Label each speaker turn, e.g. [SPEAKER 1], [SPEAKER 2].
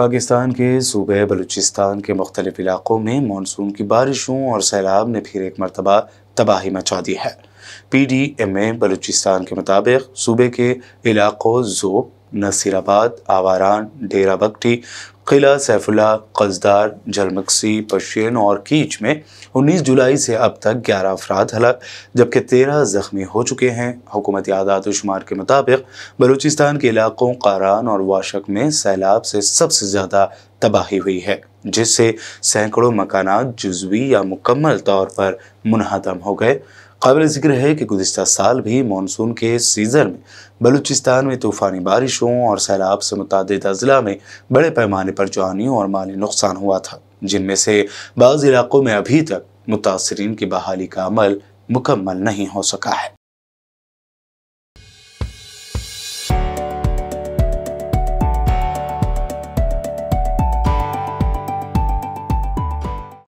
[SPEAKER 1] पाकिस्तान के सूबे बलूचिस्तान के मुख्तलिफ इलाकों में मानसून की बारिशों और सैलाब ने फिर एक मरतबा तबाही मचा दी है P D M A Balochistan के मुताबिक सूबे के इलाकों जोब नसीराबाद आवारान डेरा बगटी किला सैफुल्ला कसदार जलमक्सी पशियन और कीच में 19 जुलाई से अब तक 11 अफराद हलाक जबकि 13 ज़ख्मी हो चुके हैं हुकूमती आदात शुमार के मुताबिक बलूचिस्तान के इलाकों कारान और वाशक में सैलाब से सबसे ज़्यादा तबाही हुई है जिससे सैकड़ों मकाना जजवी या मुकम्मल तौर पर मुनहदम हो गए काबिल जिक्र है कि गुजशत साल भी मानसून के सीज़न में बलूचिस्तान में तूफ़ानी बारिशों और सैलाब से मुतद अजला में बड़े पैमाने पर जानियों और माली नुकसान हुआ था जिनमें से बाज़ इलाक़ों में अभी तक मुतासरीन की बहाली का अमल मुकम्मल नहीं हो सका है